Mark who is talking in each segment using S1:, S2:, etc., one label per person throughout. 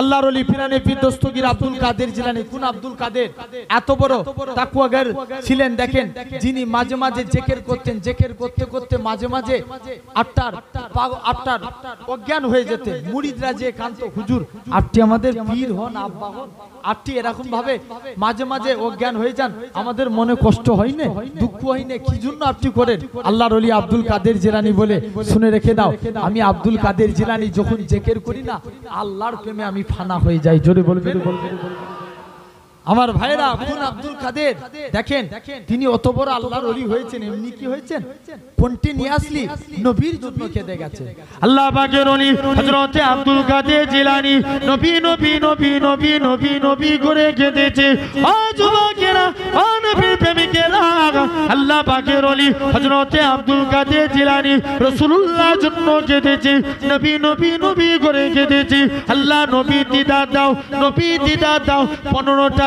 S1: আল্লাহর অলি ফিরানি পীরদস্তগীর আব্দুল কাদের জিলানি কোন আব্দুল কাদের এত বড় তাকুয়াগার ছিলেন দেখেন যিনি মাঝে মাঝে জেকের করতেন জেকের করতে করতে মাঝে মাঝে আটটার আটটার অজ্ঞান হয়ে যেতে মুড়িদরা যে কান্ত হুজুর আটটি আমাদের পীর হন আব্বা হন আটটি এরকম ভাবে মাঝে মাঝে অজ্ঞান হয়ে যান আমাদের মনে কষ্ট হয় না দুঃখ হয় না কি জন্য আপনি করেন আল্লাহর অলি আব্দুল কাদের জিলানি বলে শুনে রেখে দাও আমি আব্দুল কাদের জিলানি যখন জেকের করি না আল্লাহর প্রেমে আমি ফানা হয়ে যাই জোরে বলবে বলবে বলবে আমার ভাইরা আব্দুল আব্দুল কাদের দেখেন তিনি অত বড় আল্লাহর ওলি হয়েছেন এমনি কি হয়েছেন কন্টিনিউয়াসলি নবীর জন্য কেঁদে গেছে আল্লাহ পাকের ওলি হযরতে আব্দুল কাদের জিলানী নবী নবী নবী নবী নবী নবী করে কেঁদেছে ও যুবকেরা ও নবীর প্রেমিকেরা আল্লাহ পাকের ওলি হযরতে আব্দুল কাদের জিলানী রাসূলুল্লাহ জন্য কেঁদেছে নবী নবী নবী করে কেঁদেছে আল্লাহ নবী দিদা দাও নবী দিদা দাও 15টা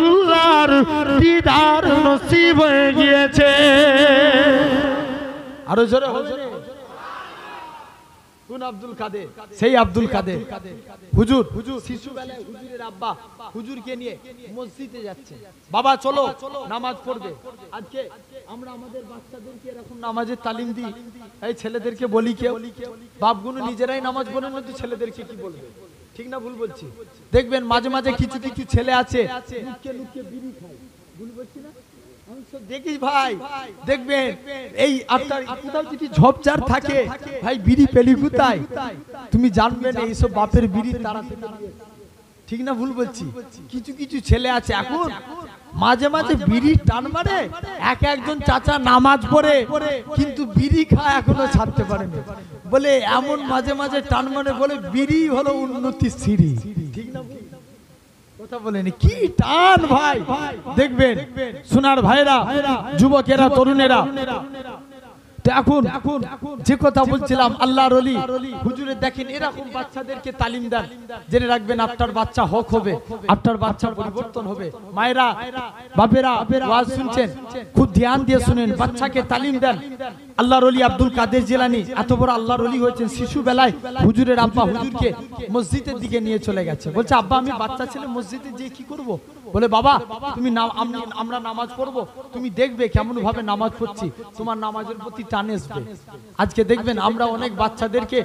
S1: রসুল্লার দিদার নসিব হয়ে গিয়েছে আরো জোরে সেই আব্দুল কাদের হুজুর বাবা চলো নামাজ পড়বে আজকে আমরা আমাদের বাচ্চাদেরকে এরকম নামাজের তালিম দিই এই ছেলেদেরকে বলি বাপগুলো নিজেরাই নামাজ বলেন ছেলেদেরকে কি বলবে ঠিক না ভুল বলছি দেখবেন মাঝে মাঝে কিছু কিছু ছেলে আছে থাকে ভাই বিড়ি বিড়ি ঠিক না ভুল বলছি কিছু কিছু ছেলে আছে এখন মাঝে মাঝে বিড়ি টান মারে এক একজন চাচা নামাজ পড়ে কিন্তু বিড়ি খায় এখনো ছাড়তে পারেনি বলে এমন মাঝে মাঝে টান মারে বলে বিড়ি হলো উন্নতি সিঁড়ি কি টান ভাই দেখবেন সোনার ভাইরা যুবকেরা তরুণেরা যে কথা বলছিলাম হুজুরে দেখেন এরকম বাচ্চাদেরকে তালিম দেন জেনে রাখবেন আপনার বাচ্চা হক হবে আপনার পরিবর্তন হবে মায়েরা বাপেরা শুনছেন খুব ধ্যান দিয়ে শুনেন বাচ্চাকে তালিম দেন আল্লাহর অলি আব্দুল কাদের জেলানি এত বড় আল্লাহর অলি হয়েছেন শিশু বেলায় হুজুরের আব্বা হুজুরকে মসজিদের দিকে নিয়ে চলে গেছে বলছে আব্বা আমি বাচ্চা ছেলে মসজিদে যে কি করবো বলে বাবা তুমি আমরা নামাজ পড়ব তুমি দেখবে কেমন ভাবে নামাজ পড়ছি তোমার নামাজের প্রতি টান আসবে আজকে দেখবেন আমরা অনেক বাচ্চাদেরকে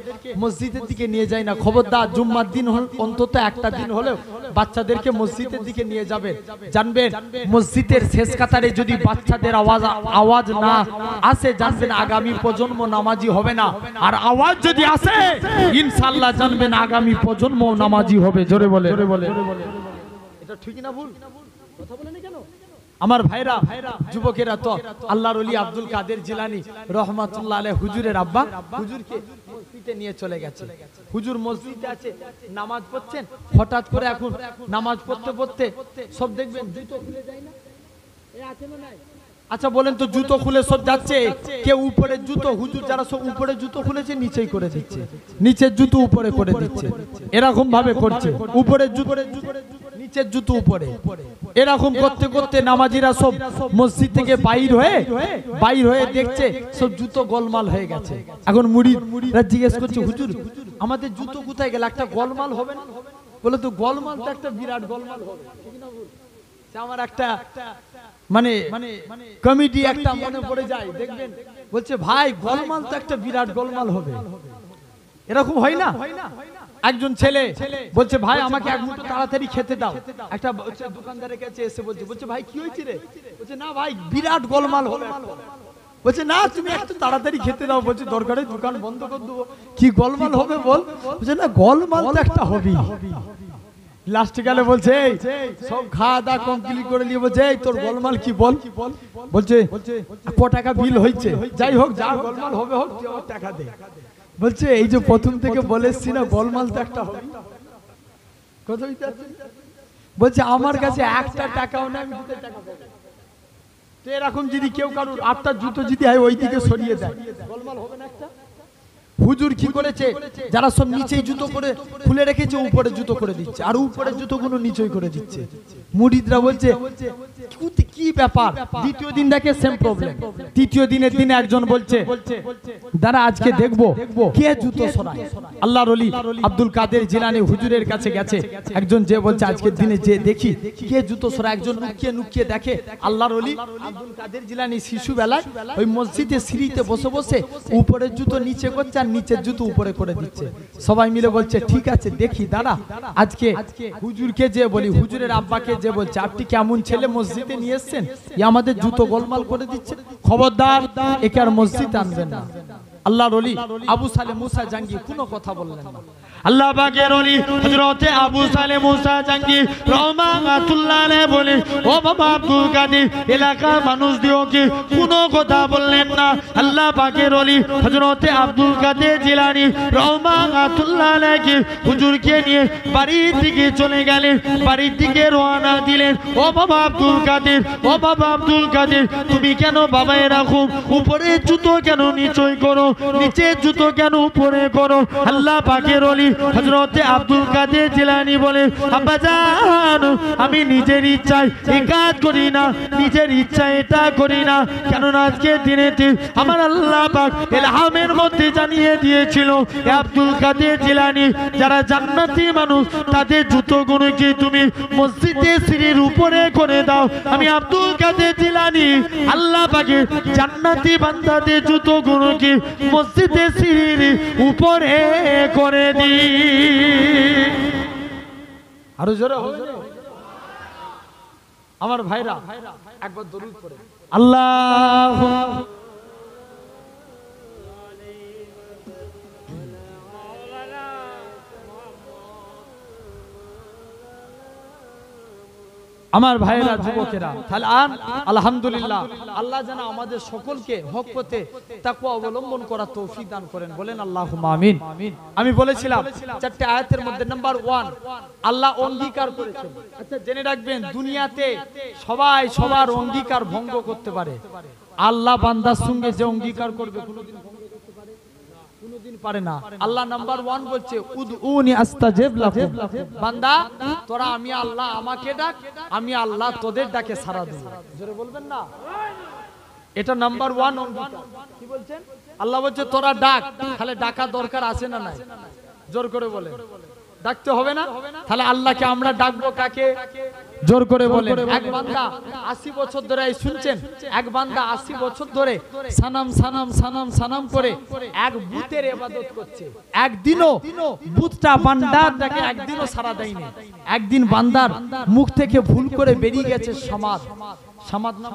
S1: মসজিদের দিকে নিয়ে যাই না খবরদার জুম্মার দিন অন্তত একটা দিন হলেও বাচ্চাদেরকে মসজিদের দিকে নিয়ে যাবে জানবেন মসজিদের শেষ কাতারে যদি বাচ্চাদের আওয়াজ আওয়াজ না আসে জানবেন আগামী প্রজন্ম নামাজি হবে না আর আওয়াজ যদি আসে ইনশাল্লাহ জানবেন আগামী প্রজন্ম নামাজি হবে জোরে বলে জোরে বলে এটা ঠিক না ভুল কথা বলেনি কেন আমার ভাইরা যুবকেরা তো আল্লাহর অলি আব্দুল কাদের জিলানি রহমতুল্লাহ হুজুরের আব্বা হুজুরকে মসজিদে নিয়ে চলে গেছে হুজুর মসজিদে আছে নামাজ পড়ছেন হঠাৎ করে এখন নামাজ পড়তে পড়তে সব দেখবেন জুতো খুলে যায় না আচ্ছা বলেন তো জুতো খুলে সব যাচ্ছে কেউ উপরে জুতো হুজুর যারা সব উপরে জুতো খুলেছে নিচেই করে দিচ্ছে নিচের জুতো উপরে করে দিচ্ছে এরকম ভাবে করছে উপরে জুতো নিচের জুতো উপরে এরকম করতে করতে নামাজিরা সব মসজিদ থেকে বাইর হয়ে বাইর হয়ে দেখছে সব জুতো গোলমাল হয়ে গেছে এখন মুড়ি জিজ্ঞেস করছে হুজুর আমাদের জুতো কোথায় গেলে একটা গোলমাল হবে না বলে তো গোলমাল তো একটা বিরাট গোলমাল হবে আমার একটা মানে, মানে কমিটি একটা মনে পড়ে যায় দেখবেন বলছে ভাই গোলমাল তো একটা বিরাট গোলমাল হবে এরকম হয় না একজন ছেলে বলছে ভাই আমাকে এক মুহূর্ত তাড়াতাড়ি খেতে দাও একটা দোকানদারের কাছে এসে বলছে বলছে ভাই কি হয়েছে রে বলছে না ভাই বিরাট গোলমাল হলো বলছে না তুমি একটু তাড়াতাড়ি খেতে দাও বলছে দরকারে দোকান বন্ধ করে দেবো কি গোলমাল হবে বল বলছে না গোলমাল তো একটা হবি লাস্টে গেলে বলছে সব খাওয়া দাওয়া কমপ্লিট করে নিয়ে বলছে এই তোর গোলমাল কি বল বলছে ক টাকা বিল হয়েছে যাই হোক যা গোলমাল হবে হোক টাকা দে বলছে এই যে প্রথম থেকে বলেছি না গোলমাল তো একটা হবে বলছে আমার কাছে একটা টাকাও না এরকম যদি কেউ কারোর আটটা জুতো যদি হয় ওই দিকে সরিয়ে দেয় গোলমাল হবে না একটা হুজুর কি করেছে যারা সব নিচেই জুতো করে খুলে রেখেছে উপরে জুতো করে দিচ্ছে আর উপরে জুতো গুলো নিচেই করে দিচ্ছে মুরিদরা বলছে কি ব্যাপার দ্বিতীয় দিন দেখে সেম প্রবলেম তৃতীয় দিনের দিনে একজন বলছে দাঁড়া আজকে দেখবো কে জুতো সরাই আল্লাহর অলি আব্দুল কাদের জিলানি হুজুরের কাছে গেছে একজন যে বলছে আজকের দিনে যে দেখি কে জুতো সরাই একজন নুকিয়ে নুকিয়ে দেখে আল্লাহর অলি আব্দুল কাদের জিলানি শিশু বেলায় ওই মসজিদে সিঁড়িতে বসে বসে উপরের জুতো নিচে করছে আর নিচের জুতো উপরে করে দিচ্ছে সবাই মিলে বলছে ঠিক আছে দেখি দাদা আজকে হুজুরকে যে বলি হুজুরের আব্বাকে যে বলছে আপনি কেমন ছেলে মসজিদে নিয়ে এসছেন আমাদের জুতো গোলমাল করে দিচ্ছে খবরদার একে আর মসজিদ আনবেন না আল্লাহ রলি আবু সালে মুসা জাঙ্গি কোনো কথা বললেন না আল্লাহ পাকের অলি হজরতে আবু সালে মুসা জাঙ্গি রহমাতুল্লাহ বলি ও বাবা আব্দুল কাদির এলাকার মানুষ দিও কি কোনো কথা বললেন না আল্লাহ পাকের অলি হজরতে আব্দুল কাদের জিলানি রহমাতুল্লাহ কি হুজুরকে নিয়ে বাড়ির থেকে চলে গেলেন বাড়ির থেকে রওনা দিলেন ও বাবা আব্দুল কাদের ও বাবা আব্দুল কাদের তুমি কেন বাবা রাখো উপরে জুতো কেন নিচই করো নিচে জুতো কেন উপরে করো আল্লাহ পাকের অলি হজরতে আব্দুল কাদের জেলানি বলে আব্বাজান আমি নিজের ইচ্ছায় এই কাজ করি না নিজের ইচ্ছা এটা করি না কেননা আজকে দিনেতে আমার আল্লাহ পাক এলহামের মধ্যে জানিয়ে দিয়েছিল আব্দুল কাদের জেলানি যারা জান্নাতি মানুষ তাদের জুতোগুলোকে তুমি মসজিদে সিঁড়ির উপরে করে দাও আমি আব্দুল কাদের জিলানি আল্লাহ পাকে জান্নাতি বান্দাদের জুতোগুলোকে মসজিদে সিঁড়ির উপরে করে দিই আমার ভাইরা একবার দরুদ পড়ে আল্লাহ আমার ভাইয়েরা যুবকেরা তাহলে আন আলহামদুলিল্লাহ আল্লাহ যেন আমাদের সকলকে হক পথে তাকে অবলম্বন করা তৌফিক দান করেন বলেন আল্লাহ আমিন আমি বলেছিলাম চারটে আয়াতের মধ্যে নাম্বার ওয়ান আল্লাহ অঙ্গীকার করেছেন আচ্ছা জেনে রাখবেন দুনিয়াতে সবাই সবার অঙ্গীকার ভঙ্গ করতে পারে আল্লাহ বান্দার সঙ্গে যে অঙ্গীকার করবে কোনোদিন পারে না আল্লাহ নাম্বার ওয়ান বলছে বান্দা তোরা আমি আল্লাহ আমাকে ডাক আমি আল্লাহ তোদের ডাকে দেব জোরে বলবেন না এটা নাম্বার ওয়ান কি বলছেন আল্লাহ বলছে তোরা ডাক তাহলে ডাকা দরকার আছে না নাই জোর করে বলে ডাকতে হবে না তাহলে আল্লাহকে আমরা ডাকবো কাকে জোর করে বলে এক বান্দা আশি বছর ধরে শুনছেন এক বান্দা আশি বছর ধরে সানাম সানাম সানাম সানাম করে এক বুতের এবাদত করছে একদিনও বুতটা বান্দার তাকে একদিনও সারা দেয়নি একদিন বান্দার মুখ থেকে ভুল করে বেরিয়ে গেছে সমাজ সমাজ নাম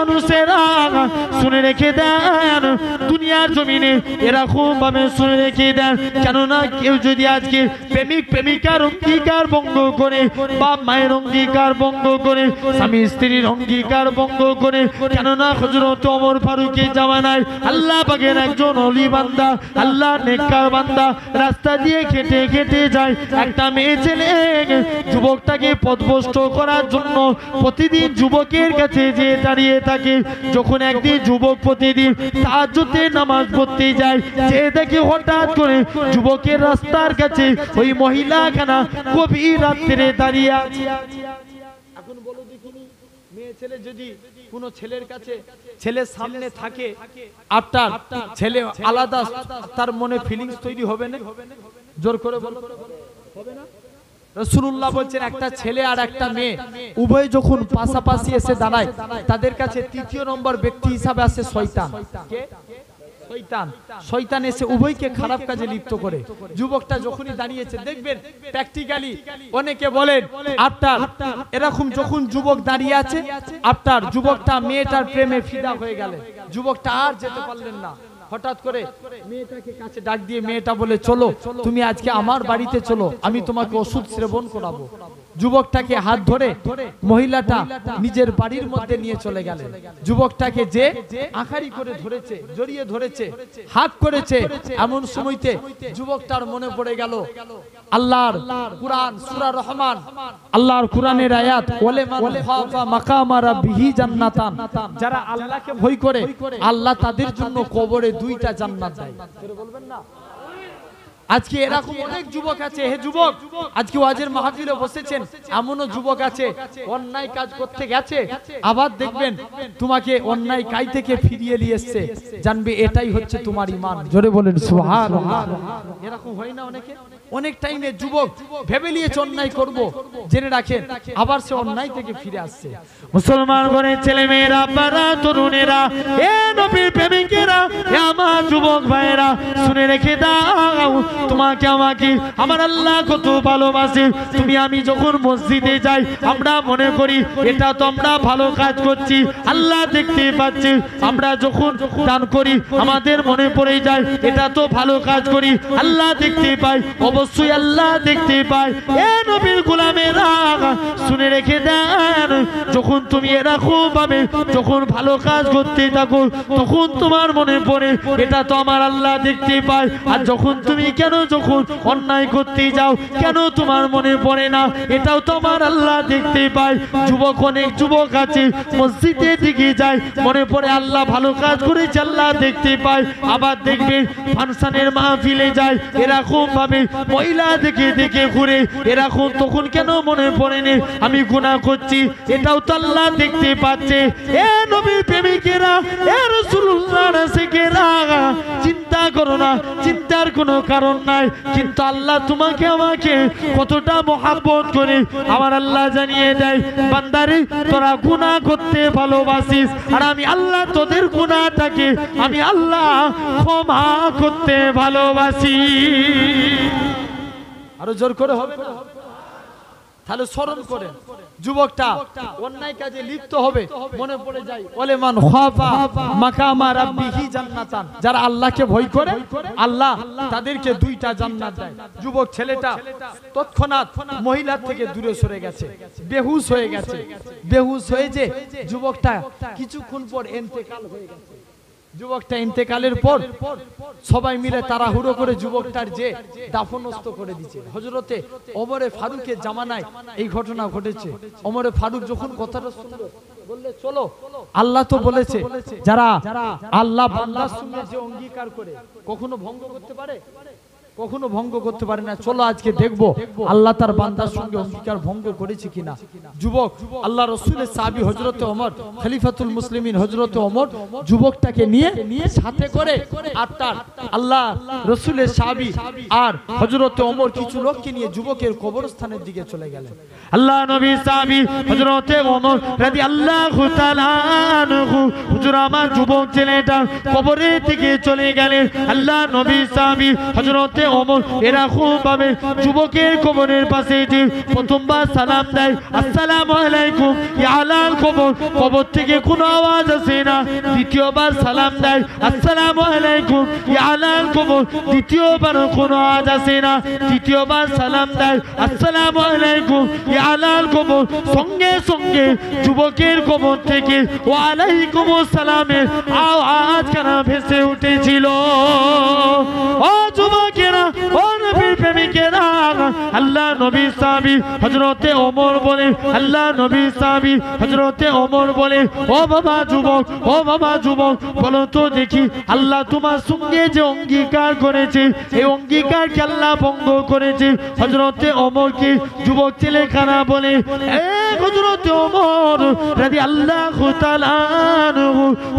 S1: মানুষেরা শুনে রেখে দেন দুনিয়ার জমিনে এরকম ভাবে শুনে রেখে দেন কেননা কেউ যদি আজকে প্রেমিক প্রেমিকার অঙ্গীকার ভঙ্গ করে মায়ের অঙ্গীকার ভঙ্গ করে স্বামী স্ত্রীর অঙ্গীকার ভঙ্গ করে কেননা হজরত অমর ফারুকে আল্লাহ বাগের একজন অলি বান্দা আল্লাহ নেককার বান্দা রাস্তা দিয়ে খেটে খেটে যায় একটা মেয়ে ছেলে যুবকটাকে পদভস্ত করার জন্য প্রতিদিন যুবকের কাছে কাছে যে দাঁড়িয়ে থাকে যখন একদিন যুবক প্রতিদিন তাহাজুতে নামাজ পড়তে যায় যে দেখে হঠাৎ করে যুবকের রাস্তার কাছে ওই মহিলা খানা কবি রাত্রে দাঁড়িয়ে আছে এখন বলো দেখিনি মেয়ে ছেলে যদি কোনো ছেলের কাছে ছেলের সামনে থাকে আপনার ছেলে আলাদা তার মনে ফিলিংস তৈরি হবে না জোর করে বলো হবে না রসুল্লাহ বলছেন একটা ছেলে আর একটা মেয়ে উভয় যখন পাশাপাশি এসে দাঁড়ায় তাদের কাছে তৃতীয় নম্বর ব্যক্তি হিসাবে শৈতান খারাপ কাজে লিপ্ত করে যুবকটা যখনই দাঁড়িয়েছে দেখবেন প্র্যাকটিক্যালি অনেকে বলেন এরকম যখন যুবক দাঁড়িয়ে আছে আপনার যুবকটা মেয়েটার প্রেমে হয়ে যুবকটা আর যেতে পারলেন না হঠাৎ করে মেয়েটাকে কাছে ডাক দিয়ে মেয়েটা বলে চলো তুমি আজকে আমার বাড়িতে চলো আমি তোমাকে ওষুধ শ্রবণ করাবো যুবকটাকে হাত ধরে মহিলাটা নিজের বাড়ির মধ্যে নিয়ে চলে গেল যুবকটাকে যে আখারি করে ধরেছে জড়িয়ে ধরেছে হাত করেছে এমন সময়তে যুবকটার মনে পড়ে গেল আল্লাহর কুরআন সূরা রহমান আল্লাহর কুরআনের আয়াত ওলে মান খাফা মাকামা রাব্বিহি জান্নাতান যারা আল্লাহকে ভয় করে আল্লাহ তাদের জন্য কবরে দুইটা জান্নাত দেয় বলবেন না আজকে এরকম অনেক যুবক আছে হে যুবক আজকে ওয়াজের মাহফিলে বসেছেন এমনও যুবক আছে অন্যায় কাজ করতে গেছে আবার দেখবেন তোমাকে অন্যায় কাজ থেকে ফিরিয়ে নিয়ে এসছে জানবে এটাই হচ্ছে তোমার ইমান জোরে বলেন এরকম হয় না অনেকে অনেক টাইমে যুবক ভেবে নিয়েছে অন্যায় করব জেনে রাখেন আবার সে অন্যায় থেকে ফিরে আসছে মুসলমান ঘরের ছেলে মেয়েরা পারা তরুণেরা এ নবীর প্রেমিকেরা আমার যুবক ভাইয়েরা শুনে রেখে দাও তোমাকে আমাকে আমার আল্লাহ কত ভালোবাসে তুমি আমি যখন মসজিদে যাই আমরা মনে করি এটা তো আমরা ভালো কাজ করছি আল্লাহ দেখতে পাচ্ছি আমরা যখন দান করি আমাদের মনে পড়ে যায় এটা তো ভালো কাজ করি আল্লাহ দেখতে পাই অবশ্যই আল্লাহ দেখতে পাই এ নবীর গোলামেরা শুনে রেখে দেন যখন তুমি এরকম পাবে যখন ভালো কাজ করতে থাকো তখন তোমার মনে পড়ে এটা তো আমার আল্লাহ দেখতে পায় আর যখন তুমি কেন কেন যখন অন্যায় করতে যাও কেন তোমার মনে পড়ে না এটাও তোমার আল্লাহ দেখতে পাই যুবক অনেক যুবক আছে মসজিদের দিকে যায় মনে পড়ে আল্লাহ ভালো কাজ করে আল্লাহ দেখতে পায় আবার দেখবেন মা ফিলে যায় এরকম ভাবে মহিলা দেখে দেখে ঘুরে এরকম তখন কেন মনে পড়ে আমি গুণা করছি এটাও তো আল্লাহ দেখতে পাচ্ছে এ নবী প্রেমিকেরা এ রসুল্লাহ চিন্তা করো না চিন্তার কোনো কারণ নাই কিন্তু আল্লাহ তোমাকে আমাকে কতটা মহাব্বত করে আমার আল্লাহ জানিয়ে দেয় বান্দারে তোরা গুণা করতে ভালোবাসিস আর আমি আল্লাহ তোদের গুণাটাকে আমি আল্লাহ ক্ষমা করতে ভালোবাসি আরো জোর করে হবে তাহলে স্মরণ করেন যুবকটা অন্যায় কাজে লিপ্ত হবে মনে পড়ে যায় বলে মান খাফা মাকামা রাব্বিহি জান্নাতান যারা আল্লাহকে ভয় করে আল্লাহ তাদেরকে দুইটা জান্নাত দেয় যুবক ছেলেটা তৎক্ষণাৎ মহিলা থেকে দূরে সরে গেছে বেহুশ হয়ে গেছে বেহুশ হয়ে যে যুবকটা কিছুক্ষণ পর এন্তেকাল হয়ে গেছে যুবকটা ইন্তেকালের পর সবাই মিলে তারা হুড়ো করে যুবকটার যে দাফনস্থ করে দিচ্ছে হজরতে অমরে ফারুকের জামানায় এই ঘটনা ঘটেছে অমরে ফারুক যখন কথাটা শুনলো যারা আল্লাহ বান্দার সঙ্গে যে অঙ্গীকার করে কখনো ভঙ্গ করতে পারে কখনো ভঙ্গ করতে পারে না চলো আজকে দেখবো আল্লাহ তার বান্দার সঙ্গে অঙ্গীকার ভঙ্গ করেছে কিনা যুবক আল্লাহ রসুলের সাবি হজরত অমর খালিফাতুল মুসলিমিন হজরত অমর যুবকটাকে নিয়ে নিয়ে সাথে করে আর তার আল্লাহ রসুলের সাবি আর হজরত অমর কিছু লোককে নিয়ে যুবকের কবরস্থানের দিকে চলে গেলেন আল্লাহ নবী সাবি হজরত অমর রাদি আল্লাহ খুতালানহু হুজুর আমার যুবক ছেলেটা কবরের দিকে চলে গেলেন আল্লাহ নবী সাবি হজরত হজরতে অমর ভাবে যুবকের কবরের পাশে যে প্রথমবার সালাম দেয় আসসালাম আলাইকুম ইয়ালাল কবর কবর থেকে কোনো আওয়াজ আসে না দ্বিতীয়বার সালাম দেয় আসসালাম আলাইকুম ইয়ালাল কবর দ্বিতীয়বার কোনো আওয়াজ আসে না তৃতীয়বার সালাম দেয় আসসালাম আলাইকুম ইয়ালাল কবর সঙ্গে সঙ্গে যুবকের কবর থেকে ওয়ালাইকুম আসসালামের আওয়াজ কেন ভেসে উঠেছিল ও যুবকের কেনা ও নবীর প্রেমিকেরা আল্লাহ নবী সাহাবী হজরতে ওমর বলে আল্লাহ নবী সাহাবী হজরতে ওমর বলে ও বাবা যুবক ও বাবা যুবক বলো তো দেখি আল্লাহ তোমার সঙ্গে যে অঙ্গীকার করেছে এই অঙ্গীকার কে আল্লাহ ভঙ্গ করেছে হজরতে ওমর কি যুবক ছেলেখানা বলে এই হযরত ওমর রাদিয়াল্লাহু তাআলা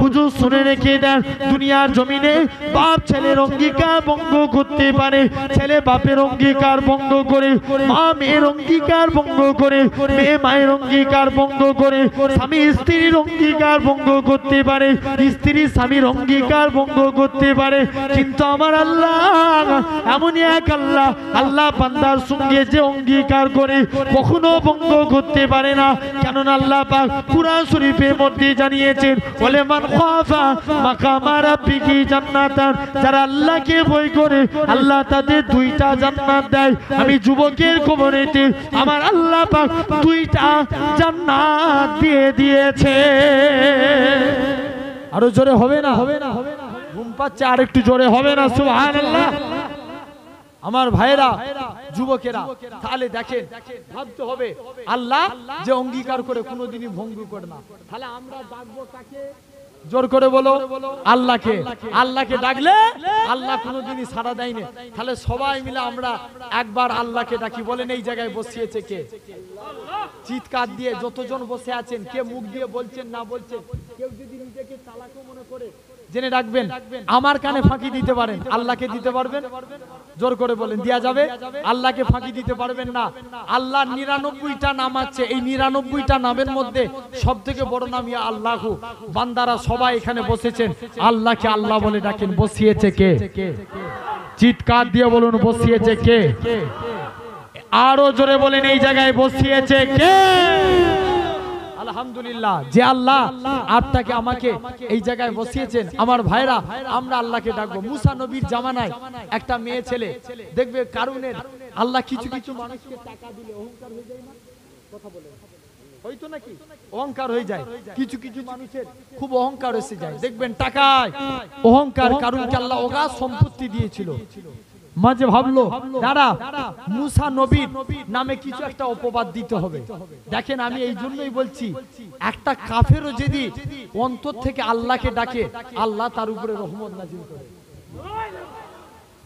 S1: হুজুর শুনে রেখে দেন দুনিয়ার জমিনে বাপ ছেলের অঙ্গীকার ভঙ্গ করতে পারে ছেলে বাপের অঙ্গীকার ভঙ্গ করে মা মেয়ের অঙ্গীকার ভঙ্গ করে মেয়ে মায়ের অঙ্গীকার ভঙ্গ করে স্বামী স্ত্রীর অঙ্গীকার ভঙ্গ করতে পারে স্ত্রী স্বামীর অঙ্গীকার ভঙ্গ করতে পারে কিন্তু আমার আল্লাহ এমনই এক আল্লাহ আল্লাহ পান্দার সঙ্গে যে অঙ্গীকার করে কখনো ভঙ্গ করতে পারে পারে না কেননা আল্লাহ পাক কুরআন শরীফের মধ্যে জানিয়েছেন বলে মান খাফা মাকামা রাব্বিকি জান্নাতান যারা আল্লাহকে ভয় করে আল্লাহ তাদের দুইটা জান্নাত দেয় আমি যুবকের কবরেতে আমার আল্লাহ পাক দুইটা জান্নাত দিয়ে দিয়েছে আরো জোরে হবে না হবে না হবে না ঘুম পাচ্ছে আর একটু জোরে হবে না সুবহানাল্লাহ আমার ভাইয়েরা যুবকেরা তাহলে দেখেন ভাবতে হবে আল্লাহ যে অঙ্গীকার করে কোনোদিনই ভঙ্গ করে না তাহলে আমরা ডাকবো তাকে জোর করে বলো আল্লাহকে আল্লাহকে ডাকলে আল্লাহ কোনোদিনই সাড়া দেয়নি তাহলে সবাই মিলে আমরা একবার আল্লাহকে ডাকি বলেন এই জায়গায় বসিয়েছে কে চিৎকার দিয়ে যতজন বসে আছেন কে মুখ দিয়ে বলছেন না বলছেন কেউ যদি নিজেকে চালাকও মনে করে জেনে রাখবেন আমার কানে ফাঁকি দিতে পারেন আল্লাহকে দিতে পারবেন জোর করে বলেন দেয়া যাবে আল্লাহকে ফাঁকি দিতে পারবেন না আল্লাহ নিরানব্বইটা নাম আছে এই নিরানব্বইটা নামের মধ্যে সব থেকে বড় নাম ইয়া আল্লাহ বান্দারা সবাই এখানে বসেছেন আল্লাহকে আল্লাহ বলে ডাকেন বসিয়েছে কে চিৎকার দিয়ে বলুন বসিয়েছে কে আরো জোরে বলেন এই জায়গায় বসিয়েছে কে আলহামদুলিল্লাহ যে আল্লাহ আমাকে এই জায়গায় বসিয়েছেন আমার ভাইরা আমরা আল্লাহকে ডাকবো মুসা নবীর জামানায় একটা মেয়ে ছেলে দেখবে আল্লাহ কিছু কিছু মানুষকে টাকা দিলে অহংকার হয়ে যায় না কথা বলে অহংকার খুব অহংকার এসে যায় দেখবেন টাকায় অহংকার কারণ আল্লাহ সম্পত্তি দিয়েছিল মাঝে ভাবলো দাঁড়া মুসা নবীর নামে কিছু একটা অপবাদ দিতে হবে দেখেন আমি এই জন্যই বলছি একটা কাফেরও যদি অন্তর থেকে আল্লাহকে ডাকে আল্লাহ তার উপরে রহমত নাজিল করে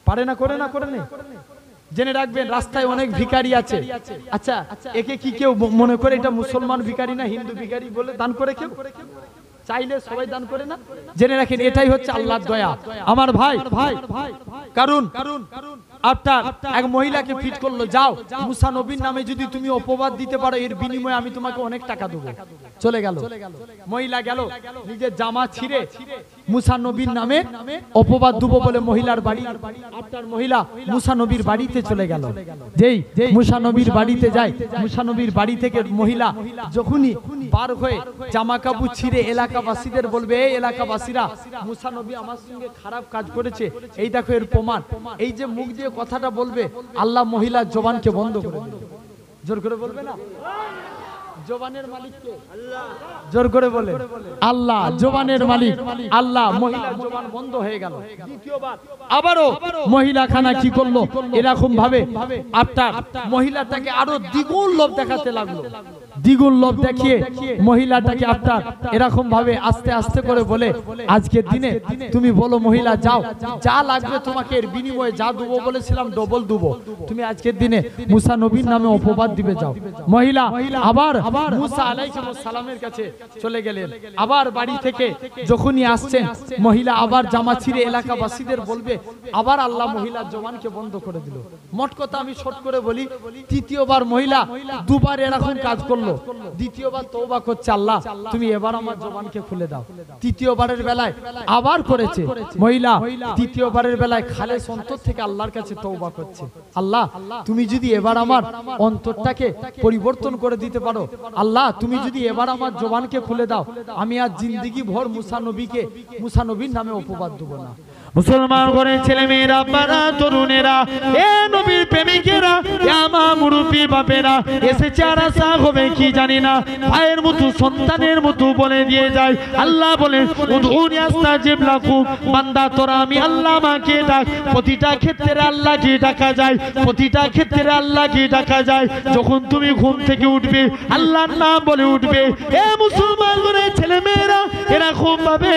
S1: পারে না করে না করে না জেনে রাখবেন রাস্তায় অনেক ভিকারি আছে আচ্ছা, আচ্ছা একে কি কেউ মনে করে এটা মুসলমান ভিকারি না হিন্দু ভিকারি বলে দান করে কেউ চাইলে সবাই দান করে না জেনে রাখেন এটাই হচ্ছে আল্লাহর দয়া আমার ভাই ভাই কারণ আফটার এক মহিলাকে ফিট করলো যাও মুসা নবীর নামে যদি তুমি অপবাদ দিতে পারো এর বিনিময়ে আমি তোমাকে অনেক টাকা দেবো চলে গেল মহিলা গেল নিজের জামা ছিঁড়ে মুসা নবীর নামে অপবাদ দুব বলে মহিলার বাড়ি আপনার মহিলা মুসা নবীর বাড়িতে চলে গেল যেই মুসা নবীর বাড়িতে যায় মুসা নবীর বাড়ি থেকে মহিলা যখনই পার হয়ে জামা কাপড় ছিঁড়ে এলাকাবাসীদের বলবে এই এলাকাবাসীরা মুসা নবী আমার সঙ্গে খারাপ কাজ করেছে এই দেখো এর প্রমাণ এই যে মুখ দিয়ে কথাটা বলবে আল্লাহ মহিলার জবানকে বন্ধ করে জোর করে বলবে না জবানের জোর করে বলে আল্লাহ মালিক আল্লাহ মহিলা বন্ধ হয়ে গেল আবারও মহিলা খানা কি করলো এরকম ভাবে আপনার আরো দ্বিগুণ লোভ দেখাতে লাগলো দ্বিগুণ লোভ দেখিয়ে মহিলাটাকে আপনার এরকম ভাবে আস্তে আস্তে করে বলে আজকে দিনে তুমি বলো মহিলা যাও যা লাগবে তোমাকে এর বিনিময়ে যা দুবো বলেছিলাম ডবল দুবো তুমি আজকে দিনে মুসা নবীর নামে অপবাদ দিবে যাও মহিলা আবার মুসা সালামের কাছে চলে গেলেন আবার বাড়ি থেকে যখনই আসছেন মহিলা আবার জামা ছিঁড়ে এলাকাবাসীদের বলবে আবার আল্লাহ মহিলার জবানকে বন্ধ করে দিল মোট কথা আমি শর্ট করে বলি তৃতীয়বার মহিলা দুবার এরকম কাজ করলো দ্বিতীয়বার করছে আল্লাহ তুমি এবার আমার জবানকে খুলে দাও তৃতীয়বারের বেলায় আবার করেছে মহিলা তৃতীয়বারের বেলায় খালে অন্তর থেকে আল্লাহর কাছে তৌবা করছে আল্লাহ তুমি যদি এবার আমার অন্তরটাকে পরিবর্তন করে দিতে পারো আল্লাহ তুমি যদি এবার আমার জবানকে খুলে দাও আমি আর জিন্দিগি ভর মুসানবীকে মুসানবীর নামে অপবাদ দেবো না মুসলমান ঘরের ছেলেমেয়েরা বারা তরুণেরা এ নবীর প্রেমিকেরা আমা মুরুপি বাপেরা এসেছে আর আশা হবে কি জানি না ভাইয়ের মতো সন্তানের মতো বলে দিয়ে যায় আল্লাহ বলে বান্দা তোরা আমি আল্লাহ মাকে ডাক প্রতিটা ক্ষেত্রে আল্লাহকে ডাকা যায় প্রতিটা ক্ষেত্রে আল্লাহকে ডাকা যায় যখন তুমি ঘুম থেকে উঠবে আল্লাহর নাম বলে উঠবে এ মুসলমান ঘরের ছেলেমেয়েরা এরকম ভাবে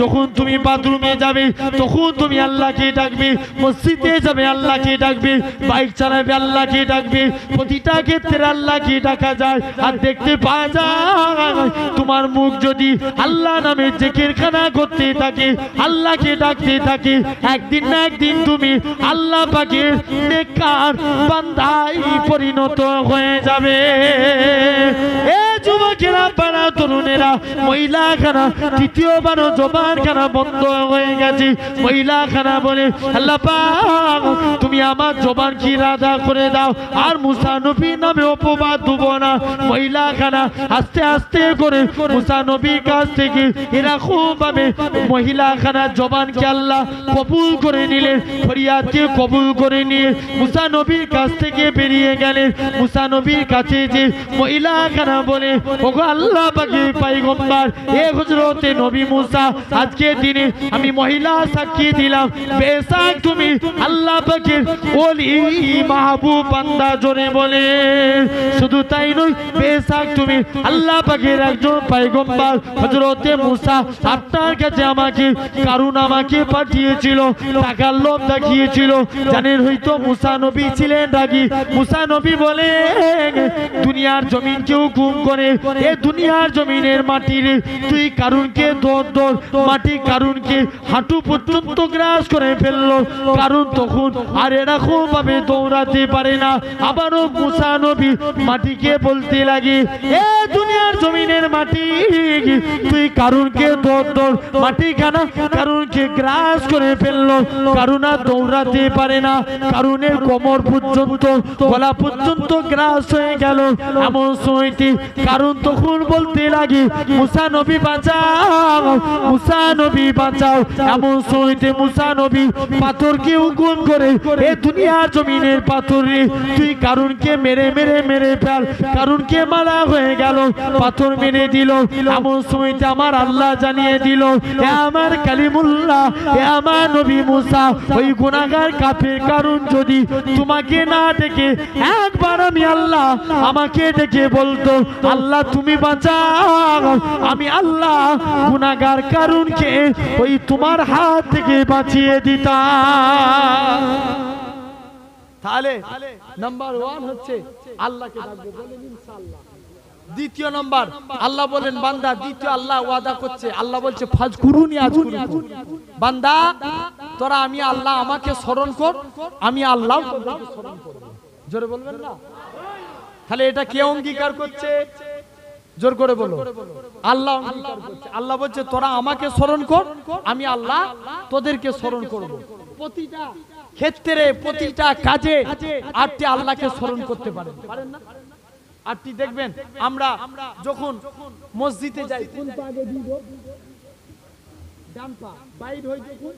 S1: যখন তুমি বাথরুমে যাবে তখন তুমি আল্লাহকে ডাকবে মসজিদে যাবে আল্লাহকে ডাকবে বাইক চালাবে আল্লাহকে ডাকবে প্রতিটা ক্ষেত্রে আল্লাহকে ডাকা যায় আর দেখতে পাওয়া যায় তোমার মুখ যদি আল্লাহ নামে কিরখানা করতে থাকে আল্লাহকে ডাকতে থাকে একদিন না একদিন তুমি আল্লাহ পাখির বেকার বান্দাই পরিণত হয়ে যাবে এ যুবকেরা পাড়া তরুণেরা মহিলা তৃতীয়বার জবান বন্ধ হয়ে গেছে মহিলা খানা বলে আল্লাহ পাক তুমি আমার জবান কি রাজা করে দাও আর মুসানবী নামে অপবাদ দেব না মহিলা খানা আস্তে আস্তে করে মুসানবীর কাছ থেকে এরকমভাবে মহিলা খানা জবানকে আল্লাহ কবুল করে নিলেন ফরিয়াদকে কবুল করে নিয়ে মুসানবীর কাছ থেকে বেরিয়ে গেলেন মুসানবীর কাছে যে মহিলা খানা বলে ওগো শুধু তাই নয় বেশাক তুমি আল্লাহ পাখির একজন পাইগম্বার হজরতে মুসা আপনার কাছে আমাকে কারণ আমাকে পাঠিয়েছিল টাকার লোভ দেখিয়েছিল জানেন হয়তো মুসা নবী ছিলেন রাগি মুসা নবী বলে দুনিয়ার জমিন কেউ ঘুম করে করে এ দুনিয়ার জমিনের মাটির তুই কারুনকে দোর দোর মাটি কারুনকে হাঁটু পর্যন্ত গ্রাস করে ফেলল কারণ তখন আর এরকম ভাবে দৌড়াতে পারে না আবারও মুসা নবী মাটিকে বলতে লাগে এ দুনিয়ার জমিনের মাটি তুই কারুনকে দোর দোর মাটি খানা কারুনকে গ্রাস করে ফেলল কারণ আর দৌড়াতে পারে না কারুনের কোমর পর্যন্ত গলা পর্যন্ত গ্রাস হয়ে গেল এমন সময়টি কারণ তখন বলতে লাগে মুসা নবী বাঁচাও মুসা নবী বাঁচাও এমন সহিতে মুসা নবী পাথর কে হুকুম করে এ দুনিয়া জমিনের পাথর রে তুই কে মেরে মেরে মেরে ফেল কে মারা হয়ে গেল পাথর মেরে দিল এমন সহিতে আমার আল্লাহ জানিয়ে দিল এ আমার কালিমুল্লাহ এ আমার নবী মুসা ওই গুণাগার কাফের কারণ যদি তোমাকে না দেখে একবার আমি আল্লাহ আমাকে দেখে বলতো আল্লাহ তুমি বাঁচাও আমি আল্লাহ গুণাগার কারুনকে ওই তোমার হাত থেকে বাঁচিয়ে দিতা তাহলে নাম্বার ওয়ান হচ্ছে আল্লাহকে ডাকবো বলেন ইনশাআল্লাহ দ্বিতীয় নম্বর আল্লাহ বলেন বান্দা দ্বিতীয় আল্লাহ ওয়াদা করছে আল্লাহ বলছে ফাজ কুরুনি আজ বান্দা তোরা আমি আল্লাহ আমাকে স্মরণ কর আমি আল্লাহ জোরে বলবেন না তাহলে এটা কে অঙ্গীকার করছে জোর করে বলো আল্লাহ আল্লাহ বলছে তোরা আমাকে স্মরণ কর আমি আল্লাহ তোদেরকে স্মরণ করব প্রতিটা ক্ষেত্রে প্রতিটা কাজে আটটি আল্লাহকে স্মরণ করতে পারেন আটটি দেখবেন আমরা যখন মসজিদে যাই কোন পা আগে দিব ডান পা বাইর হয়ে দেখুন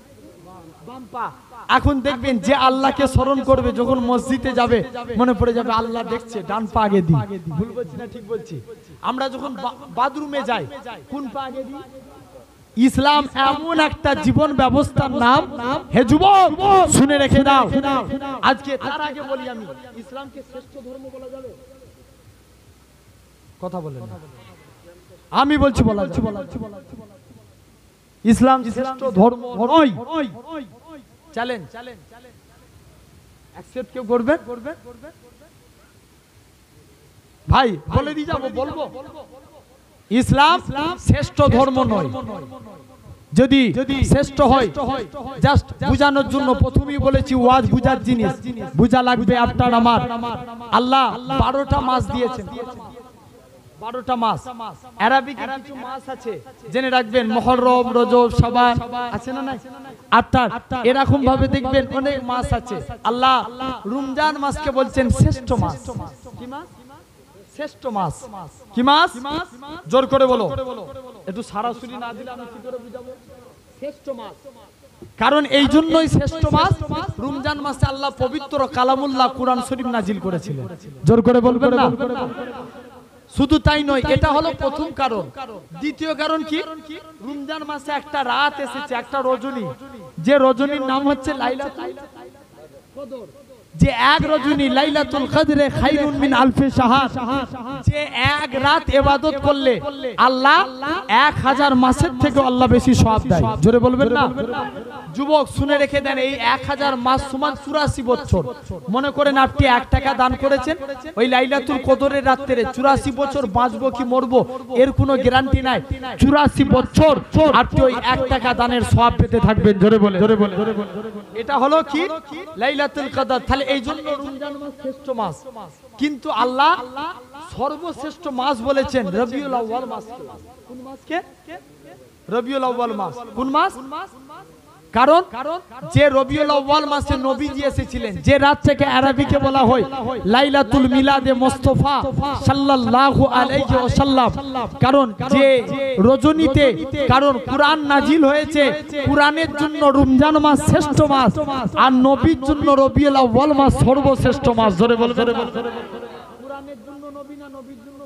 S1: এখন দেখবেন যে আল্লাহকে স্মরণ করবে যখন মসজিদে যাবে মনে পড়ে যাবে আল্লাহ দেখছে ডান পা আগে দিই ভুল বলছি না ঠিক বলছি আমরা যখন বাথরুমে যাই কোন পা আগে দিই ইসলাম এমন একটা জীবন ব্যবস্থার নাম হে যুবক শুনে রেখে দাও আজকে তার আগে বলি আমি ইসলামকে শ্রেষ্ঠ ধর্ম বলা যাবে কথা বলেন আমি বলছি বলা বলছি বলা ইসলাম শ্রেষ্ঠ ধর্ম ভাই বলে দিয়ে যাবো বলবো ইসলাম শ্রেষ্ঠ ধর্ম নয় যদি শ্রেষ্ঠ হয় জাস্ট বুঝানোর জন্য প্রথমেই বলেছি ওয়াজ বুঝার জিনিস বুঝা লাগবে আপনার আমার আল্লাহ বারোটা মাস দিয়েছেন মাস বলছেন শ্রেষ্ঠ মাস শ্রেষ্ঠ মাস কি মাস জোর করে বলো একটু সারাসরি না দিলে আমি কি করে বুঝাবো শ্রেষ্ঠ মাস কারণ এই জন্যই শ্রেষ্ঠ মাস রমজান মাসে আল্লাহ পবিত্র কালামুল্লাহ কোরআন শরীফ নাজিল করেছিলেন জোর করে বলবেন না শুধু তাই নয় এটা হলো প্রথম কারণ দ্বিতীয় কারণ কি রমজান মাসে একটা রাত এসেছে একটা রজনী যে রজনীর নাম হচ্ছে লাইলা যে এক রজনী লাইলাতুল কদরে খাইরুন মিন আলফি শাহার যে এক রাত ইবাদত করলে আল্লাহ 1000 মাসের থেকে আল্লাহ বেশি সওয়াব দেয় জোরে বলবেন না যুবক শুনে রেখে দেন এই এক হাজার মাস সমান চুরাশি বছর মনে করেন আপনি এক টাকা দান করেছেন ওই লাইলাতুল কদরের রাত্রে চুরাশি বছর বাঁচবো কি মরবো এর কোনো গ্যারান্টি নাই চুরাশি বছর আপনি ওই এক টাকা দানের সব পেতে থাকবেন ধরে বলে ধরে বলে এটা হলো কি লাইলাতুল কদর তাহলে এই জন্য রমজান মাস শ্রেষ্ঠ মাস কিন্তু আল্লাহ সর্বশ্রেষ্ঠ মাস বলেছেন রবিউল আউয়াল মাস কোন কে রবিউল আউয়াল মাস কোন মাস কারণ যে রবিউল আউয়াল মাসে নবী এসেছিলেন যে রাত থেকে আরবিকে বলা হয় লাইলাতুল মিলাদে মোস্তফা সাল্লাল্লাহু আলাইহি ওয়াসাল্লাম কারণ যে রজনীতে কারণ কুরআন নাজিল হয়েছে কুরআনের জন্য রমজান মাস শ্রেষ্ঠ মাস আর নবীর জন্য রবিউল আউয়াল মাস সর্বশ্রেষ্ঠ মাস ধরে বলবেন কুরআনের জন্য নবী না নবীর জন্য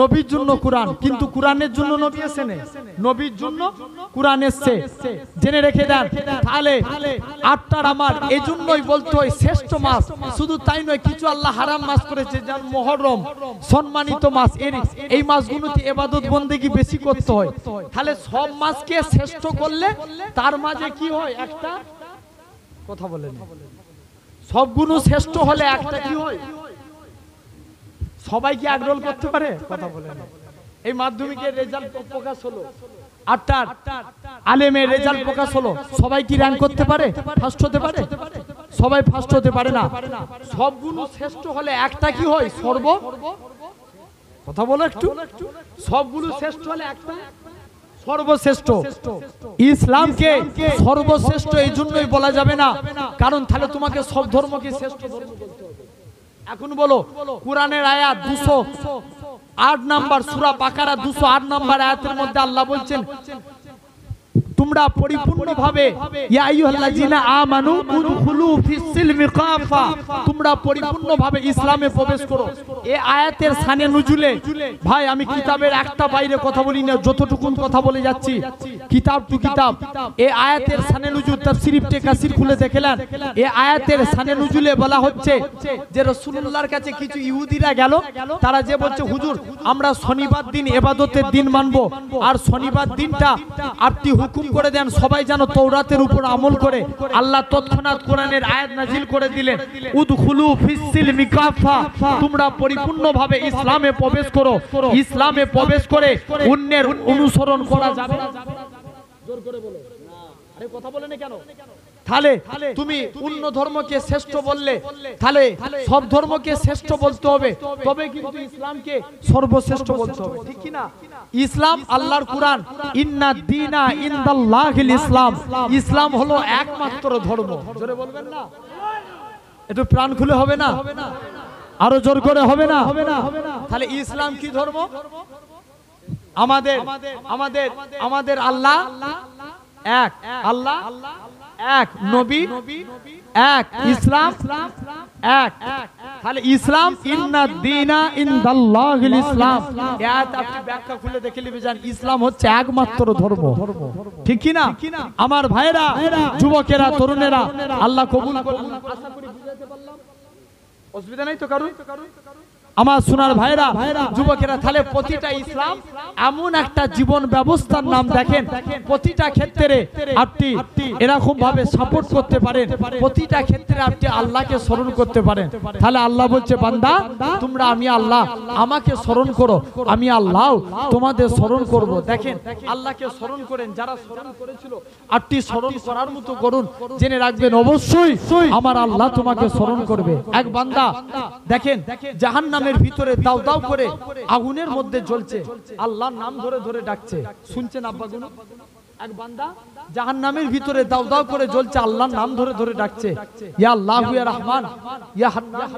S1: নবীর জন্য কোরআন কিন্তু কোরআনের জন্য নবী এসে নবীর জন্য কোরআন এসছে জেনে রেখে দেন তাহলে আটটার আমার এই জন্যই বলতে হয় শ্রেষ্ঠ মাস শুধু তাই নয় কিছু আল্লাহ হারাম মাস করেছে যেমন মহরম সম্মানিত মাস এর এই মাসগুলোতে এবাদত বন্দেগি বেশি করতে হয় তাহলে সব মাসকে শ্রেষ্ঠ করলে তার মাঝে কি হয় একটা কথা বলেন সবগুলো শ্রেষ্ঠ হলে একটা কি হয় সবাই কি আগরোল করতে পারে কথা বলে এই মাধ্যমিকের রেজাল্ট প্রকাশ হলো আটটার আলেমের রেজাল্ট প্রকাশ হলো সবাই কি র্যাঙ্ক করতে পারে ফার্স্ট হতে পারে সবাই ফার্স্ট হতে পারে না সবগুলো শ্রেষ্ঠ হলে একটা কি হয় সর্ব কথা বলো একটু সবগুলো শ্রেষ্ঠ হলে একটা সর্বশ্রেষ্ঠ ইসলামকে সর্বশ্রেষ্ঠ এই জন্যই বলা যাবে না কারণ তাহলে তোমাকে সব ধর্মকে শ্রেষ্ঠ ধর্ম বলতে এখন বলো কোরআনের আয়াত দুশো আট নাম্বার সুরা পাকারা দুশো আট নাম্বার আয়াতের মধ্যে আল্লাহ বলছেন তোমরা পরিপূর্ণভাবে ইয়া আইয়ুহাল্লাযিনা আমানু উদখুলু ফিস কাফা তোমরা পরিপূর্ণভাবে ইসলামে প্রবেশ করো এই আয়াতের সানে নুজুলে ভাই আমি কিতাবের একটা বাইরে কথা বলি না যতটুকুন কথা বলে যাচ্ছি কিতাব টু কিতাব এই আয়াতের সানে নুজুল তাফসীর ইবনে কাসির খুলে দেখলেন এই আয়াতের সানে নুজুলে বলা হচ্ছে যে রাসূলুল্লাহর কাছে কিছু ইহুদিরা গেল তারা যে বলছে হুজুর আমরা শনিবার দিন ইবাদতের দিন মানবো আর শনিবার দিনটা আপনি হুকুম করে দেন সবাই যেন তৌরাতের উপর আমল করে আল্লাহ তৎক্ষণাৎ কোরআনের আয়াত নাজিল করে দিলেন উদখুলু ফিসিল মিকাফা তোমরা পরিপূর্ণভাবে ইসলামে প্রবেশ করো ইসলামে প্রবেশ করে অন্যের অনুসরণ করা যাবে জোর করে বলো আরে কথা বলে কেন তাহলে তুমি অন্য ধর্মকে শ্রেষ্ঠ বললে তাহলে সব ধর্মকে শ্রেষ্ঠ বলতে হবে তবে কিন্তু ইসলামকে সর্বশ্রেষ্ঠ বলতে হবে ঠিক কিনা ইসলাম আল্লাহর কুরআন ইন্না দীনা ইনদাল্লাহিল ইসলাম ইসলাম হলো একমাত্র ধর্ম জোরে বলবেন না একটু প্রাণ খুলে হবে না আরো জোর করে হবে না হবে না তাহলে ইসলাম কি ধর্ম আমাদের আমাদের আমাদের আল্লাহ এক আল্লাহ এক নবী এক ইসলাম এক তাহলে ইসলাম ইন্না দিনা ইনদাল্লাহিল ইসলাম এত আপনি ব্যাখ্যা খুলে দেখে নেবেন জান ইসলাম হচ্ছে একমাত্র ধর্ম ঠিক কি না আমার ভাইরা যুবকেরা তরুণেরা আল্লাহ কবুল করুন আশা করি বুঝাতে পারলাম অসুবিধা নাই তো কারণ আমার সোনার ভাইরা যুবকেরা তাহলে প্রতিটা ইসলাম এমন একটা জীবন ব্যবস্থার নাম দেখেন প্রতিটা ক্ষেত্রে আপনি এরকম ভাবে সাপোর্ট করতে পারেন প্রতিটা ক্ষেত্রে আপনি আল্লাহকে স্মরণ করতে পারেন তাহলে আল্লাহ বলছে বান্দা তোমরা আমি আল্লাহ আমাকে স্মরণ করো আমি আল্লাহ তোমাদের স্মরণ করব দেখেন আল্লাহকে স্মরণ করেন যারা স্মরণ করেছিল আপনি স্মরণ করার মতো করুন জেনে রাখবেন অবশ্যই আমার আল্লাহ তোমাকে স্মরণ করবে এক বান্দা দেখেন জাহান নামে জাহান্নামের ভিতরে দাও দাও করে আগুনের মধ্যে জ্বলছে আল্লাহর নাম ধরে ধরে ডাকছে শুনছেন আব্বা আব্বাগুন এক বান্দা জাহান্নামের ভিতরে দাও দাও করে জ্বলছে আল্লাহর নাম ধরে ধরে ডাকছে ইয়া আল্লাহ ইয়া রহমান ইয়া হান্নান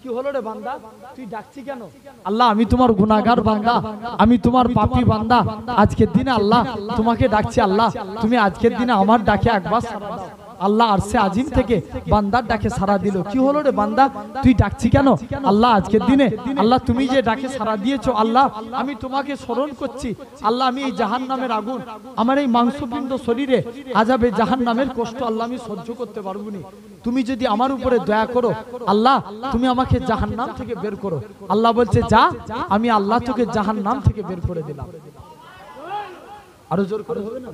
S1: কি হলো রে বান্দা তুই ডাকছি কেন আল্লাহ আমি তোমার গুনাহগার বান্দা আমি তোমার পাপী বান্দা আজকের দিনে আল্লাহ তোমাকে ডাকছি আল্লাহ তুমি আজকের দিনে আমার ডাকে একবার সাড়া দাও আল্লাহ আর সে আজিম থেকে বান্দার ডাকে সারা দিল কি হলো রে বান্দা তুই ডাকছি কেন আল্লাহ আজকের দিনে আল্লাহ তুমি যে ডাকে সারা দিয়েছ আল্লাহ আমি তোমাকে স্মরণ করছি আল্লাহ আমি এই জাহান নামের আগুন আমার এই মাংসপিণ্ড শরীরে আজাবে জাহান নামের কষ্ট আল্লাহ আমি সহ্য করতে পারবো নি তুমি যদি আমার উপরে দয়া করো আল্লাহ তুমি আমাকে জাহান নাম থেকে বের করো আল্লাহ বলছে যা আমি আল্লাহ তোকে জাহান নাম থেকে বের করে দিলাম আরো জোর করে হবে না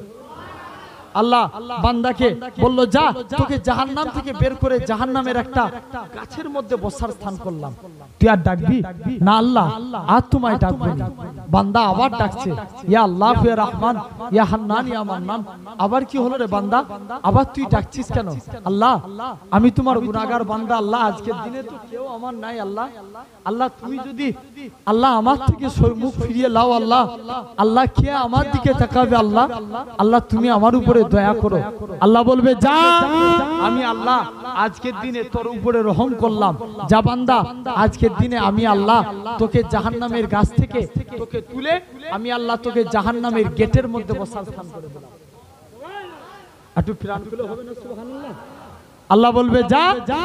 S1: আল্লাহ বান্দাকে বলল যা তোকে জাহান নাম থেকে বের করে জাহান নামের একটা গাছের মধ্যে বসার স্থান করলাম তুই আর ডাকবি না আল্লাহ আর তোমায় ডাকবো বান্দা আবার ডাকছে ইয়া আল্লাহ ফিয়া রহমান ইয়া হান্নান ইয়া মান্নান আবার কি হলো রে বান্দা আবার তুই ডাকছিস কেন আল্লাহ আমি তোমার গুনাহগার বান্দা আল্লাহ আজকে দিনে তো কেউ আমার নাই আল্লাহ আল্লাহ তুমি যদি আল্লাহ আমার থেকে মুখ ফিরিয়ে লাও আল্লাহ আল্লাহ কে আমার দিকে তাকাবে আল্লাহ আল্লাহ তুমি আমার উপরে দয়া করো আল্লাহ বলবে যা আমি আল্লাহ আজকের দিনে তোর উপরে রহম করলাম যা বান্দা আজকের দিনে আমি আল্লাহ তোকে জাহান নামের গাছ থেকে তোকে তুলে আমি আল্লাহ তোকে জাহান নামের গেটের মধ্যে বসার স্থান করে দিলাম আল্লাহ বলবে যা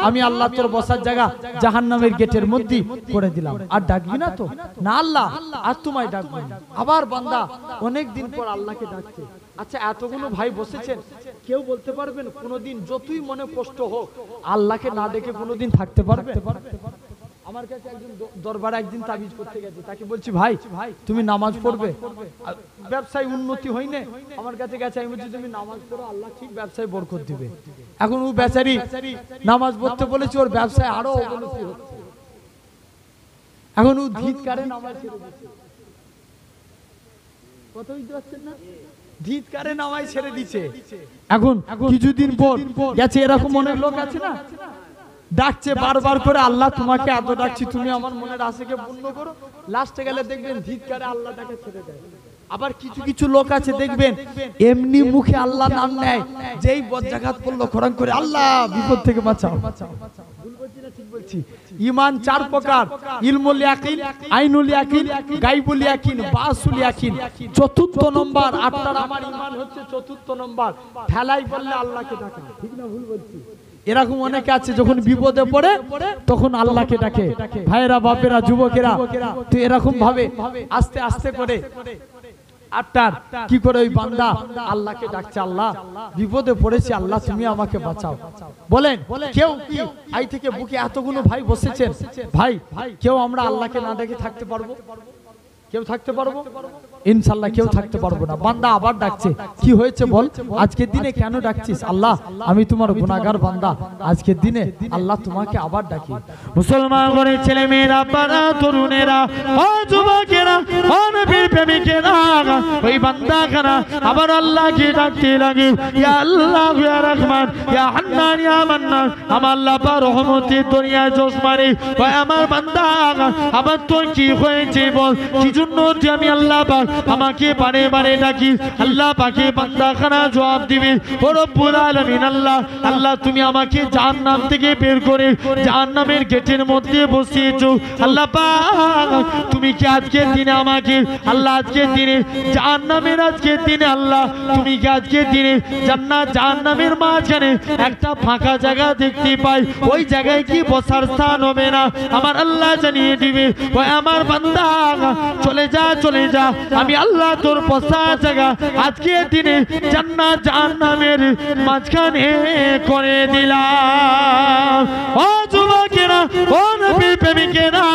S1: আমি আল্লাহ তোর বসার জায়গা জাহান নামের গেটের মধ্যে করে দিলাম আর ডাকবি না তো না আল্লাহ আর তোমায় ডাকবো আবার বান্দা অনেক দিন পর আল্লাহকে ডাকছে আচ্ছা এতগুলো আচ্ছা, ভাই বসেছেন কেউ বলতে পারবেন কোনোদিন যতই মনে কষ্ট হোক আল্লাহকে না দেখে কোনোদিন থাকতে পারবে আমার কাছে একজন একদিন তাবিজ করতে গেছে তাকে বলছি ভাই তুমি নামাজ পড়বে ব্যবসায় উন্নতি হয়নি আমার কাছে গেছে আমি বলছি তুমি নামাজ পড়ো আল্লাহ ঠিক ব্যবসায় বরকত দিবে এখন ও বেচারি নামাজ পড়তে বলেছি ওর ব্যবসায় আরো হচ্ছে এখন ও কারে নামাজ ছেড়ে দিচ্ছে কথা বুঝতে পারছেন না ধিৎকারে নামাই ছেড়ে দিছে এখন কিছুদিন পর গেছে এরকম অনেক লোক আছে না ডাকছে বারবার করে আল্লাহ তোমাকে এত ডাকছি তুমি আমার মনের আশেকে পূর্ণ করো লাস্টে গেলে দেখবেন ধিৎকারে আল্লাহ তাকে ছেড়ে দেয় আবার কিছু কিছু লোক আছে দেখবেন এমনি মুখে আল্লাহ নাম নেয় যেই বজ্জাঘাত করলো খরাং করে আল্লাহ বিপদ থেকে বাঁচাও বাঁচাও ভুল বলছি না ঠিক বলছি ইমান চার প্রকার ইলমুল ইয়াকিন আইনুল ইয়াকিন গাইবুল ইয়াকিন বাসুল ইয়াকিন চতুর্থ নম্বর আপনার আমার ইমান হচ্ছে চতুর্থ নম্বর ঠেলাই বললে আল্লাহকে ডাকা ঠিক না ভুল বলছি এরকম অনেকে আছে যখন বিপদে পড়ে তখন আল্লাহকে ডাকে ভাইরা বাপেরা যুবকেরা তো এরকম ভাবে আস্তে আস্তে করে আটটার কি করে ওই বান্দা আল্লাহকে ডাকছে আল্লাহ বিপদে পড়েছে আল্লাহ তুমি আমাকে বাঁচাও বলেন কেউ কি আই থেকে বুকে এতগুলো ভাই বসেছেন ভাই কেউ আমরা আল্লাহকে না ডেকে থাকতে পারবো কেউ থাকতে পারবো ইনশাল্লাহ কেউ থাকতে পারবো না বান্দা আবার ডাকছে কি হয়েছে বল দিনে কেন ডাকছিস আল্লাহ আমি তোমার গুণাগার বান্দা দিনে আল্লাহ তোমাকে আবার ডাকি মুসলমান ঘরের ছেলে মেয়েরা তরুণেরা ও যুবকেরা প্রেমিকেরা ওই বান্দা আবার ডাকতে লাগে ইয়া আল্লাহ ইয়া রহমান ইয়া হান্নান ইয়া মান্নান আমার আল্লাহ দুনিয়া জোস আমার বান্দা কি হয়েছে বল কিছু জন্য যে আমি আল্লাহ পাক আমাকে বারে বারে ডাকি আল্লাহ পাকে বান্দাখানা জবাব দিবে ও রব্বুল আলামিন আল্লাহ আল্লাহ তুমি আমাকে জাহান্নাম থেকে বের করে জাহান্নামের গেটের মধ্যে বসিয়েছো আল্লাহ পাক তুমি কি আজকের দিনে আমাকে আল্লাহ আজকের দিনে জাহান্নামের আজকের দিনে আল্লাহ তুমি কি আজকের দিনে জান্নাত জাহান্নামের মাঝখানে একটা ফাঁকা জায়গা দেখতে পাই ওই জায়গায় কি বসার স্থান হবে না আমার আল্লাহ জানিয়ে দিবে ওই আমার বান্দা চলে যা চলে যা আমি আল্লাহ তোর পশা জায়গা আজকে দিনে জান্নাত জাহান্নামের মাঝখানে করে দিলাম ও যুবকেরা ও নবী প্রেমিকেরা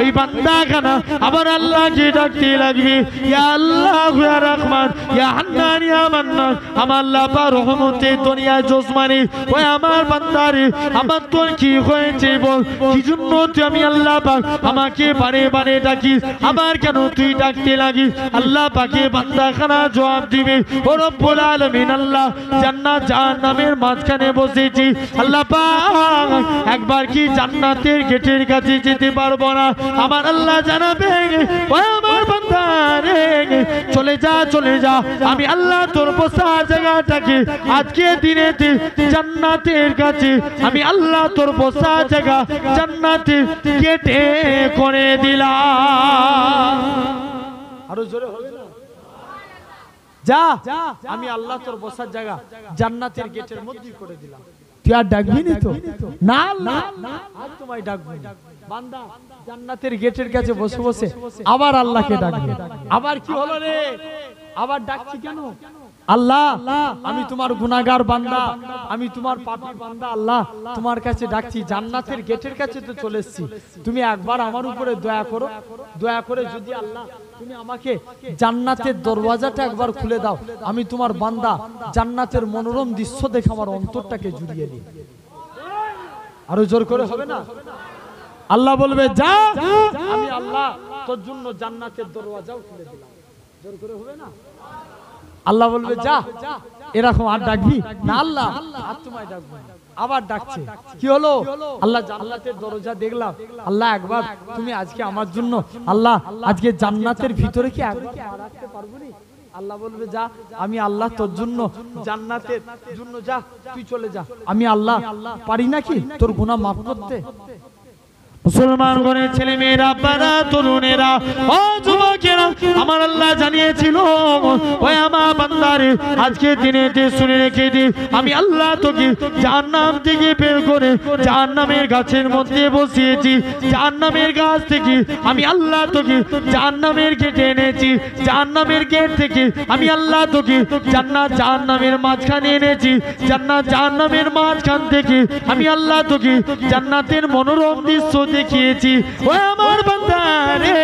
S1: ওই বান্দা খানা আবার আল্লাহ কি ডাকতে লাগবে ইয়া আল্লাহ ইয়া রহমান ইয়া হান্নান ইয়া মান্নান আমার লাফা রহমতে দুনিয়া জোসমানি ওই আমার বান্দারে আমার তোর কি হয়েছে বল কি জন্য তুই আমি আল্লাহ পাক আমাকে বারে বারে ডাকিস আমার কেন তুই ডাকতে লাগি আল্লাহ পাকে বান্দাখানা জবাব দিবে ও রব্বুল আলামিন আল্লাহ জান্নাত জাহান্নামের মাঝখানে বসেছি আল্লাহ পাক একবার কি জান্নাতের গেটের কাছে যেতে পারবো না আমার আল্লাহ জানাবে ও আমার আমার বান্ধারে চলে যা চলে যা আমি আল্লাহ তোর বসার জায়গাটাকে আজকে দিনে জান্নাতের কাছে আমি আল্লাহ তোর বসার জায়গা জান্নাতে কেটে করে দিলাম আরো জোরে হবে না যা আমি আল্লাহ তোর বসার জায়গা জান্নাতের গেটের মধ্যে করে দিলাম তুই আর ডাকবি না তো না না আর তোমায় ডাকবি বান্দা জান্নাতের গেটের কাছে বসে বসে আবার আল্লাহকে ডাকবে আবার কি হলো রে আবার ডাকছি কেন আল্লাহ আমি তোমার গুনাগার বান্দা আমি তোমার পাপি বান্দা আল্লাহ তোমার কাছে ডাকছি জান্নাতের গেটের কাছে তো চলে এসছি তুমি একবার আমার উপরে দয়া করো দয়া করে যদি আল্লাহ তুমি আমাকে জান্নাতের দরওয়াজাটা একবার খুলে দাও আমি তোমার বান্দা জান্নাতের মনোরম দৃশ্য দেখে আমার অন্তরটাকে জুড়িয়ে দিই আরো জোর করে হবে না আল্লাহ বলবে যা আমি আল্লাহ তোর জন্য জান্নাতের দরওয়াজাও খুলে দিলাম জোর করে হবে না আল্লাহ বলবে যা এরকম আর ডাকবি না আল্লাহ আর তোমায় ডাকবো আবার ডাকছে কি হলো আল্লাহ জান্নাতের দরজা দেখলাম আল্লাহ একবার তুমি আজকে আমার জন্য আল্লাহ আজকে জান্নাতের ভিতরে কি একবার রাখতে পারবো নি আল্লাহ বলবে যা আমি আল্লাহ তোর জন্য জান্নাতের জন্য যা তুই চলে যা আমি আল্লাহ পারি নাকি তোর গুনাহ মাফ করতে মুসলমান ঘরের ছেলে মেয়েরা আব্বারা তরুণেরা ও যুবকেরা আমার আল্লাহ জানিয়েছিল ওই আমার বান্দারে আজকে দিনে শুনে রেখে দি আমি আল্লাহ তোকে যার নাম থেকে বের করে যার নামের গাছের মধ্যে বসিয়েছি যার নামের গাছ থেকে আমি আল্লাহ তোকে যার নামের গেটে এনেছি যার নামের গেট থেকে আমি আল্লাহ তোকে জান্নাত যার নামের মাঝখানে এনেছি জান্নাত যার নামের মাঝখান থেকে আমি আল্লাহ তোকে জান্নাতের মনোরম দৃশ্য দেখিয়েছি ও আমার বন্ধারে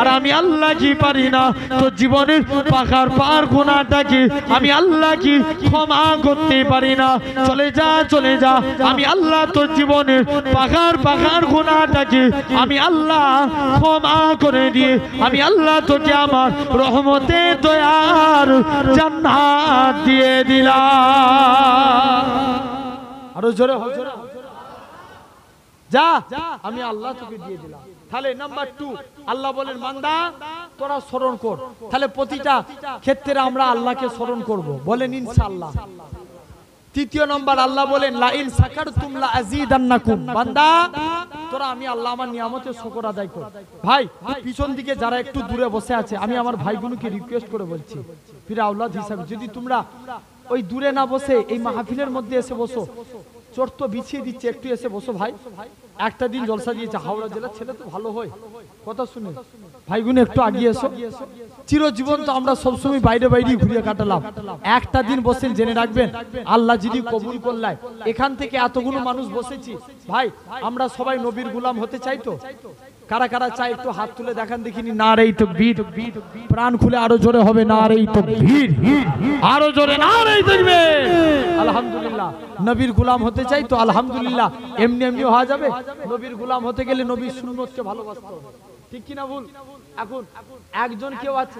S1: আর আমি আল্লাহ কি পারি না তোর জীবনের পাখার পার গোনাটাকে আমি আল্লাহ কি ক্ষমা করতে পারি না চলে যা চলে যা আমি আল্লাহ তোর জীবনের পাখার পাখার গোনাটাকে আমি আল্লাহ ক্ষমা করে দিয়ে আমি আল্লাহ তোকে আমার রহমতে দয়ার জান্নাত দিয়ে দিলাম আরো জোরে হজরা যা আমি আল্লাহ তোকে দিয়ে দিলাম তাহলে নাম্বার টু আল্লাহ বলেন মান্দা তোরা স্মরণ কর তাহলে প্রতিটা ক্ষেত্রে আমরা আল্লাহকে স্মরণ করব বলেন ইনশাল্লাহ তৃতীয় নম্বর আল্লাহ বলেন লাইন সাকার তুমলা আজিদান্নাকুম বান্দা তোরা আমি আল্লাহ আমার নিয়ামতের শকর আদায় কর ভাই পিছন দিকে যারা একটু দূরে বসে আছে আমি আমার ভাইগুলোকে রিকোয়েস্ট করে বলছি ফিরে হিসাবে যদি তোমরা ওই দূরে না বসে এই মাহফিলের মধ্যে এসে বসো চোট তো বিছিয়ে দিচ্ছে একটু এসে বসো ভাই একটা দিন জলসা দিয়েছে হাওড়া জেলার ছেলে তো ভালো হয় কথা শুনে ভাইগুনে একটু আগিয়ে এসো চিরজীবন তো আমরা সবসময় বাইরে বাইরে ঘুরিয়ে কাটালাম একটা দিন বসেন জেনে রাখবেন আল্লাহ যদি কবুল করলায় এখান থেকে এতগুলো মানুষ বসেছি ভাই আমরা সবাই নবীর গুলাম হতে চাই তো কারা কারা চাই একটু হাত তুলে দেখান দেখিনি না রে তো ভিড় প্রাণ খুলে আরো জোরে হবে না রে তো ভিড় আরো জোরে না রে দেখবে আলহামদুলিল্লাহ নবীর গুলাম হতে চাই তো আলহামদুলিল্লাহ এমনি এমনি হওয়া যাবে নবীর গুলাম হতে গেলে নবীর সুন্নতকে ভালোবাসতে হবে ঠিক কি না ভুল এখন একজন কেউ আছে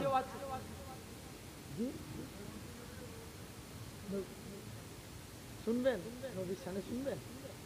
S1: শুনবেন শুনবেন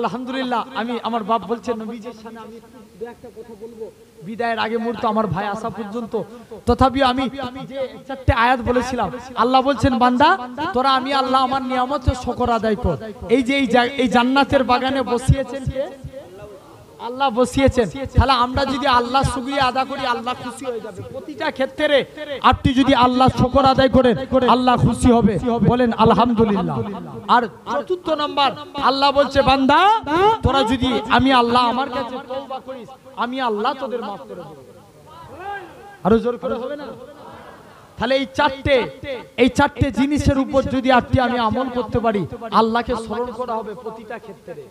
S1: আলহামদুলিল্লাহ আমি আমার বাপ বলছে নবীজির সামনে আমি একটা কথা বলবো বিদায়ের আগে মুহূর্ত আমার ভাই আসা পর্যন্ত তথাপি আমি যে চারটে আয়াত বলেছিলাম আল্লাহ বলছেন বান্দা তোরা আমি আল্লাহ আমার নিয়ামতের শকর আদায় কর এই যে এই জান্নাতের বাগানে বসিয়েছেন আল্লাহ বসিয়েছেন তাহলে আমরা যদি আল্লাহ সুগিয়ে আদা করি আল্লাহ খুশি হয়ে যাবে প্রতিটা ক্ষেত্রে আপনি যদি আল্লাহ শকর আদায় করেন আল্লাহ খুশি হবে বলেন আলহামদুলিল্লাহ আর চতুর্থ নাম্বার আল্লাহ বলছে বান্দা তোরা যদি আমি আল্লাহ আমার কাছে তওবা করিস আমি আল্লাহ তোদের maaf করে দেব আরো জোর করে হবে না তাহলে এই চারটে এই চারটে জিনিসের উপর যদি আপনি আমি আমল করতে পারি আল্লাহকে স্মরণ করা হবে প্রতিটা ক্ষেত্রে